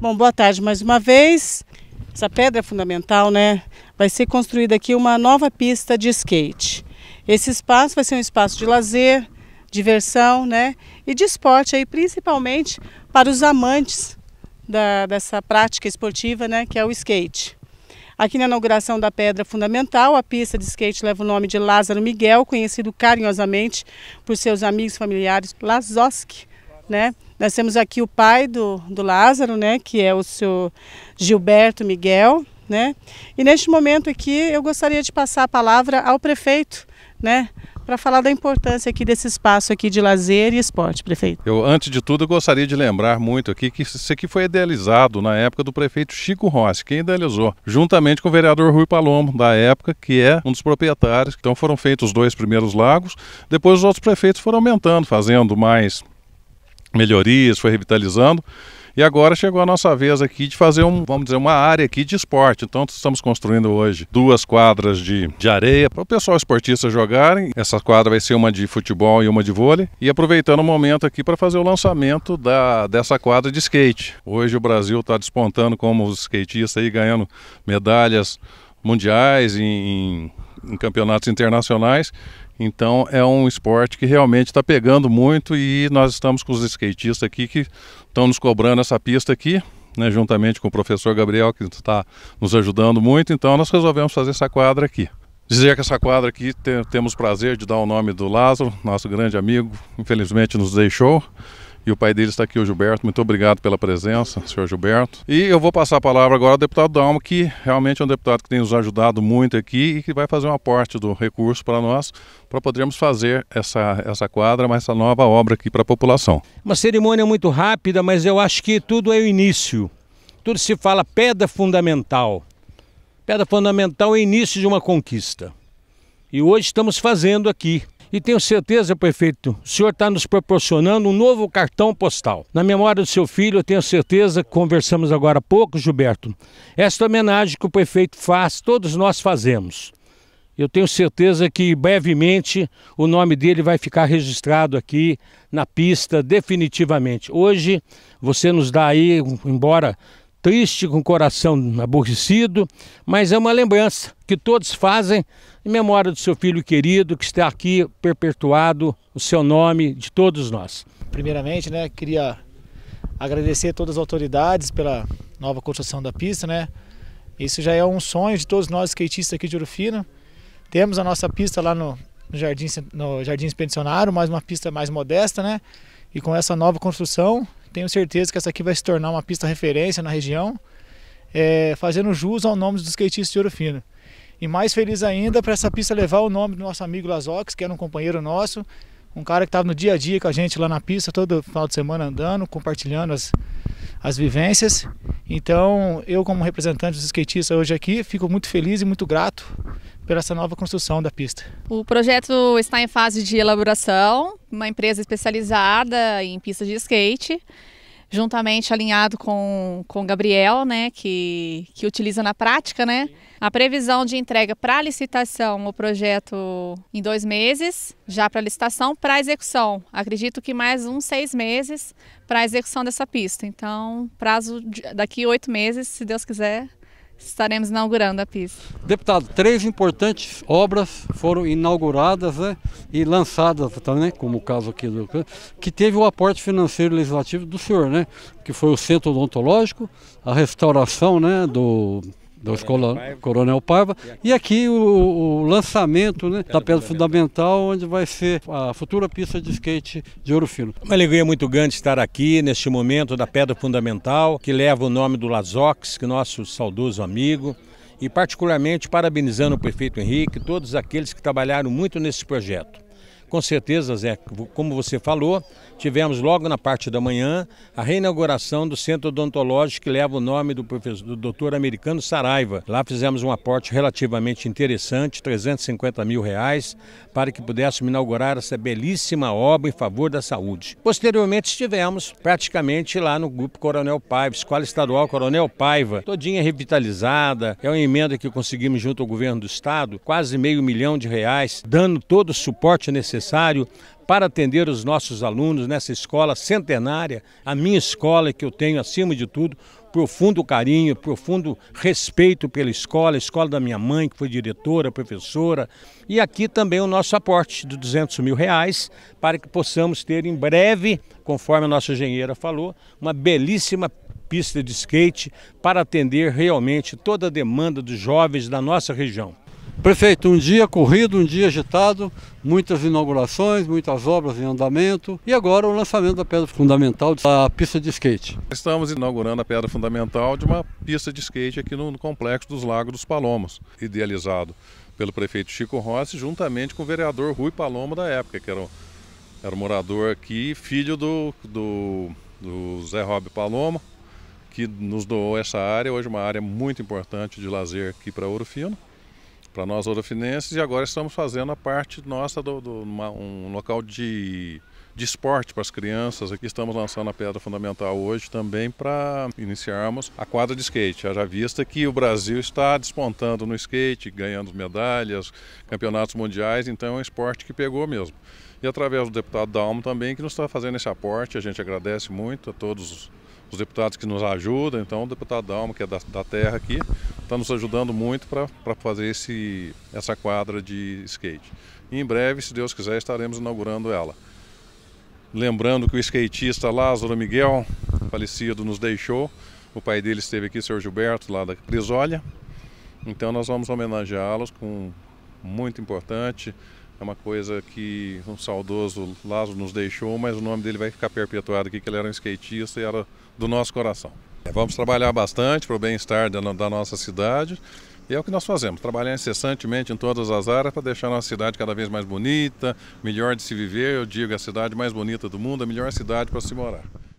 Bom, boa tarde mais uma vez. Essa pedra é fundamental, né? Vai ser construída aqui uma nova pista de skate. Esse espaço vai ser um espaço de lazer, diversão, né? E de esporte aí, principalmente para os amantes da, dessa prática esportiva, né? Que é o skate. Aqui na inauguração da Pedra Fundamental, a pista de skate leva o nome de Lázaro Miguel, conhecido carinhosamente por seus amigos familiares Lazoski, né? Nós temos aqui o pai do, do Lázaro, né, que é o seu Gilberto Miguel, né? E neste momento aqui eu gostaria de passar a palavra ao prefeito, né, para falar da importância aqui desse espaço aqui de lazer e esporte, prefeito. Eu antes de tudo eu gostaria de lembrar muito aqui que isso aqui foi idealizado na época do prefeito Chico Rossi, quem idealizou, juntamente com o vereador Rui Palomo da época, que é um dos proprietários. Então foram feitos os dois primeiros lagos, depois os outros prefeitos foram aumentando, fazendo mais melhorias, foi revitalizando. E agora chegou a nossa vez aqui de fazer um, vamos dizer, uma área aqui de esporte. Então estamos construindo hoje duas quadras de, de areia para o pessoal esportista jogarem. Essa quadra vai ser uma de futebol e uma de vôlei. E aproveitando o momento aqui para fazer o lançamento da, dessa quadra de skate. Hoje o Brasil está despontando como os skatistas aí ganhando medalhas mundiais em, em campeonatos internacionais então é um esporte que realmente está pegando muito e nós estamos com os skatistas aqui que estão nos cobrando essa pista aqui, né, juntamente com o professor Gabriel que está nos ajudando muito. Então nós resolvemos fazer essa quadra aqui. Dizer que essa quadra aqui te, temos prazer de dar o nome do Lázaro, nosso grande amigo, infelizmente nos deixou e o pai dele está aqui, o Gilberto. Muito obrigado pela presença, senhor Gilberto. E eu vou passar a palavra agora ao deputado Dalmo, que realmente é um deputado que tem nos ajudado muito aqui e que vai fazer uma parte do recurso para nós, para podermos fazer essa, essa quadra, mas essa nova obra aqui para a população. Uma cerimônia muito rápida, mas eu acho que tudo é o início. Tudo se fala pedra fundamental. Pedra fundamental é o início de uma conquista. E hoje estamos fazendo aqui e tenho certeza, prefeito, o senhor está nos proporcionando um novo cartão postal. Na memória do seu filho, eu tenho certeza, conversamos agora há pouco, Gilberto, esta homenagem que o prefeito faz, todos nós fazemos. Eu tenho certeza que brevemente o nome dele vai ficar registrado aqui na pista definitivamente. Hoje você nos dá aí, embora triste, com o coração aborrecido, mas é uma lembrança que todos fazem em memória do seu filho querido que está aqui perpetuado o seu nome de todos nós. Primeiramente, né, queria agradecer a todas as autoridades pela nova construção da pista, né? Isso já é um sonho de todos nós skatistas aqui de Urufina. Temos a nossa pista lá no, no Jardim no Jardim Expedicionário, mais uma pista mais modesta, né? E com essa nova construção, tenho certeza que essa aqui vai se tornar uma pista referência na região, é, fazendo jus ao nome dos skatistas de Ouro Fino. E mais feliz ainda para essa pista levar o nome do nosso amigo Lazox, que era um companheiro nosso, um cara que estava no dia a dia com a gente lá na pista, todo final de semana andando, compartilhando as, as vivências. Então, eu como representante dos skatistas hoje aqui, fico muito feliz e muito grato pela essa nova construção da pista. O projeto está em fase de elaboração, uma empresa especializada em pista de skate, juntamente alinhado com com Gabriel, né, que que utiliza na prática, né? A previsão de entrega para licitação o projeto em dois meses, já para licitação, para execução. Acredito que mais uns seis meses para execução dessa pista. Então, prazo de, daqui oito meses, se Deus quiser, estaremos inaugurando a pista. Deputado, três importantes obras foram inauguradas né, e lançadas também, como o caso aqui do que teve o aporte financeiro legislativo do senhor, né? Que foi o centro odontológico, a restauração né, do Dois Coronel, é Parva. E aqui o, o lançamento né, da Pedra Fundamental, onde vai ser a futura pista de skate de Ouro Fino. Uma alegria muito grande estar aqui neste momento da Pedra Fundamental, que leva o nome do Lazox, que é nosso saudoso amigo. E particularmente parabenizando o prefeito Henrique e todos aqueles que trabalharam muito nesse projeto. Com certeza, Zé, como você falou, tivemos logo na parte da manhã a reinauguração do Centro Odontológico que leva o nome do professor do doutor americano Saraiva. Lá fizemos um aporte relativamente interessante, 350 mil reais, para que pudéssemos inaugurar essa belíssima obra em favor da saúde. Posteriormente estivemos praticamente lá no Grupo Coronel Paiva, Escola Estadual Coronel Paiva, todinha revitalizada, é uma emenda que conseguimos junto ao governo do estado, quase meio milhão de reais, dando todo o suporte necessário necessário para atender os nossos alunos nessa escola centenária, a minha escola, que eu tenho, acima de tudo, profundo carinho, profundo respeito pela escola, a escola da minha mãe, que foi diretora, professora, e aqui também o nosso aporte de 200 mil reais, para que possamos ter em breve, conforme a nossa engenheira falou, uma belíssima pista de skate para atender realmente toda a demanda dos jovens da nossa região. Prefeito, um dia corrido, um dia agitado, muitas inaugurações, muitas obras em andamento e agora o lançamento da pedra fundamental da pista de skate. Estamos inaugurando a pedra fundamental de uma pista de skate aqui no, Complexo dos Lagos dos Palomas, idealizado pelo prefeito Chico Rossi, juntamente com o vereador Rui Paloma da época, que era, era morador aqui, filho do, do, do Zé Rob Paloma, que nos doou essa área, hoje uma área muito importante de lazer aqui para Ouro Fino para nós ourafinenses e agora estamos fazendo a parte nossa do, do uma, um local de, de esporte para as crianças. Aqui estamos lançando a pedra fundamental hoje também para iniciarmos a quadra de skate. já vista que o Brasil está despontando no skate, ganhando medalhas, campeonatos mundiais, então é um esporte que pegou mesmo. E através do deputado Dalmo também, que nos está fazendo esse aporte, a gente agradece muito a todos os deputados que nos ajudam, então o deputado Dalma, que é da, da terra aqui, está nos ajudando muito para fazer esse, essa quadra de skate. E em breve, se Deus quiser, estaremos inaugurando ela. Lembrando que o skatista Lázaro Miguel, falecido, nos deixou. O pai dele esteve aqui, o senhor Gilberto, lá da Crisolha. Então nós vamos homenageá-los com muito importante é uma coisa que um saudoso Lázaro nos deixou, mas o nome dele vai ficar perpetuado aqui, que ele era um skatista e era do nosso coração. É, vamos trabalhar bastante para o bem-estar da, da nossa cidade. E é o que nós fazemos, trabalhar incessantemente em todas as áreas para deixar a nossa cidade cada vez mais bonita, melhor de se viver, eu digo, a cidade mais bonita do mundo, a melhor cidade para se morar.